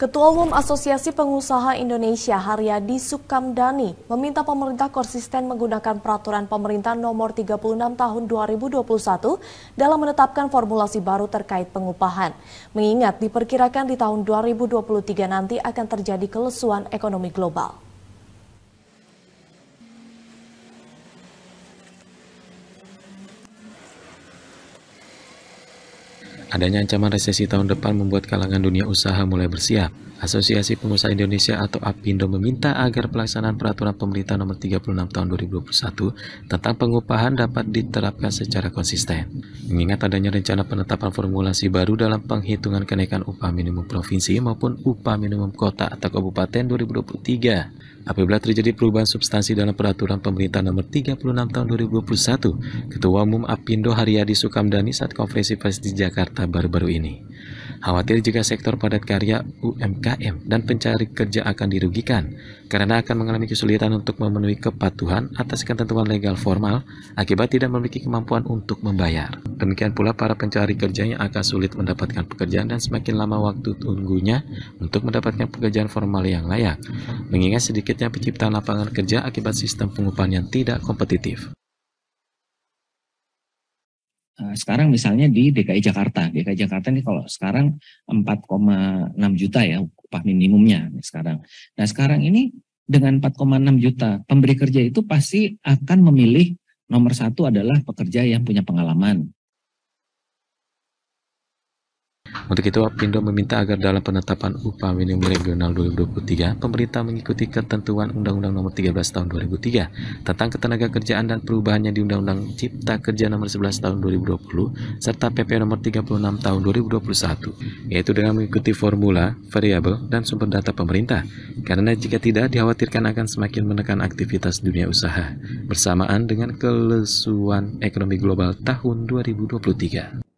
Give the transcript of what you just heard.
Ketua Umum Asosiasi Pengusaha Indonesia Haryadi Sukamdani meminta pemerintah konsisten menggunakan peraturan pemerintah nomor 36 tahun 2021 dalam menetapkan formulasi baru terkait pengupahan. Mengingat diperkirakan di tahun 2023 nanti akan terjadi kelesuan ekonomi global. Adanya ancaman resesi tahun depan membuat kalangan dunia usaha mulai bersiap. Asosiasi Pengusaha Indonesia atau APindo meminta agar pelaksanaan peraturan pemerintah nomor 36 tahun 2021 tentang pengupahan dapat diterapkan secara konsisten. Mengingat adanya rencana penetapan formulasi baru dalam penghitungan kenaikan upah minimum provinsi maupun upah minimum kota atau kabupaten 2023. Apabila terjadi perubahan substansi dalam peraturan pemerintah nomor 36 tahun 2021, Ketua Umum Apindo Haryadi Sukamdani saat konferensi pers di Jakarta baru-baru ini. Khawatir jika sektor padat karya UMKM dan pencari kerja akan dirugikan karena akan mengalami kesulitan untuk memenuhi kepatuhan atas ketentuan legal formal akibat tidak memiliki kemampuan untuk membayar. Demikian pula para pencari kerja yang akan sulit mendapatkan pekerjaan dan semakin lama waktu tunggunya untuk mendapatkan pekerjaan formal yang layak, mengingat sedikitnya penciptaan lapangan kerja akibat sistem pengupahan yang tidak kompetitif eh, sekarang misalnya di DKI Jakarta. DKI Jakarta ini kalau sekarang 4,6 juta ya upah minimumnya sekarang. Nah sekarang ini dengan 4,6 juta pemberi kerja itu pasti akan memilih nomor satu adalah pekerja yang punya pengalaman. Untuk itu, Apindo meminta agar dalam penetapan upah minimum regional 2023, pemerintah mengikuti ketentuan Undang-Undang Nomor 13 Tahun 2003 tentang ketenaga kerjaan dan perubahannya di Undang-Undang Cipta Kerja Nomor 11 Tahun 2020 serta PP Nomor 36 Tahun 2021, yaitu dengan mengikuti formula, variabel, dan sumber data pemerintah. Karena jika tidak, dikhawatirkan akan semakin menekan aktivitas dunia usaha bersamaan dengan kelesuan ekonomi global tahun 2023.